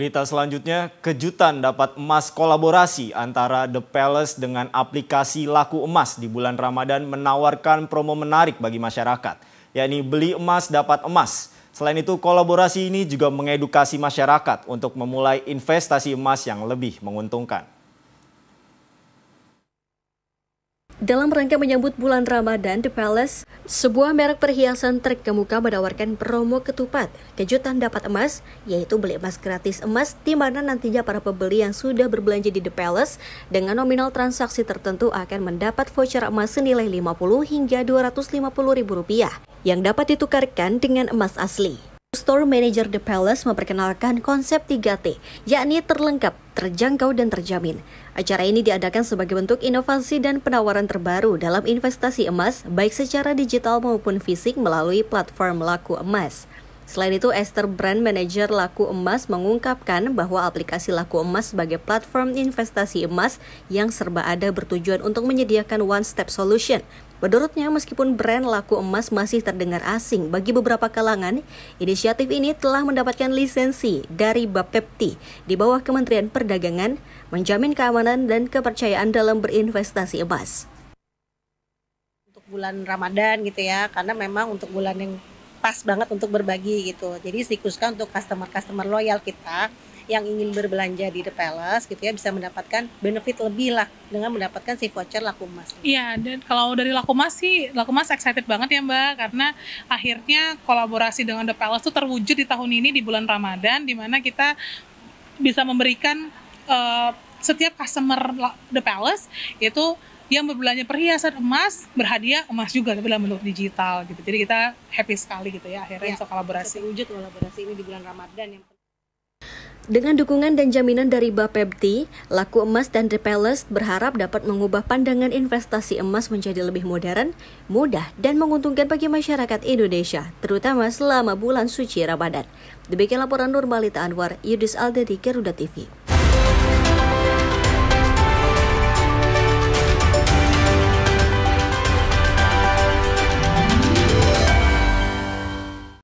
Berita selanjutnya, kejutan dapat emas kolaborasi antara The Palace dengan aplikasi Laku Emas di bulan Ramadan menawarkan promo menarik bagi masyarakat, yakni beli emas dapat emas. Selain itu, kolaborasi ini juga mengedukasi masyarakat untuk memulai investasi emas yang lebih menguntungkan. Dalam rangka menyambut bulan Ramadan, The Palace, sebuah merek perhiasan terkemuka menawarkan promo ketupat, kejutan dapat emas, yaitu beli emas gratis emas di mana nantinya para pembeli yang sudah berbelanja di The Palace dengan nominal transaksi tertentu akan mendapat voucher emas senilai 50 hingga 250 ribu rupiah yang dapat ditukarkan dengan emas asli. Store Manager The Palace memperkenalkan konsep 3T, yakni terlengkap, terjangkau, dan terjamin. Acara ini diadakan sebagai bentuk inovasi dan penawaran terbaru dalam investasi emas, baik secara digital maupun fisik melalui platform laku emas. Selain itu, Esther Brand Manager Laku Emas mengungkapkan bahwa aplikasi Laku Emas sebagai platform investasi emas yang serba ada bertujuan untuk menyediakan one-step solution Menurutnya, meskipun brand laku emas masih terdengar asing bagi beberapa kalangan, inisiatif ini telah mendapatkan lisensi dari Bapepti di bawah Kementerian Perdagangan menjamin keamanan dan kepercayaan dalam berinvestasi emas. Untuk bulan Ramadan gitu ya, karena memang untuk bulan yang pas banget untuk berbagi gitu. Jadi dikhususkan untuk customer-customer loyal kita yang ingin berbelanja di The Palace gitu ya bisa mendapatkan benefit lebih lah dengan mendapatkan si voucher laku emas. Iya, dan kalau dari laku emas sih laku emas excited banget ya Mbak karena akhirnya kolaborasi dengan The Palace tuh terwujud di tahun ini di bulan Ramadan di mana kita bisa memberikan uh, setiap customer The Palace itu yang berbelanja perhiasan emas berhadiah emas juga tapi dalam bentuk digital gitu. Jadi kita happy sekali gitu ya akhirnya ya, so kolaborasi. Wujud kolaborasi ini di bulan Ramadan yang dengan dukungan dan jaminan dari Bapepti, laku emas dan The Palace berharap dapat mengubah pandangan investasi emas menjadi lebih modern, mudah, dan menguntungkan bagi masyarakat Indonesia, terutama selama bulan suci Ramadan. Demikian laporan Nurmalita Anwar, Yudis Aldedi, Garuda TV.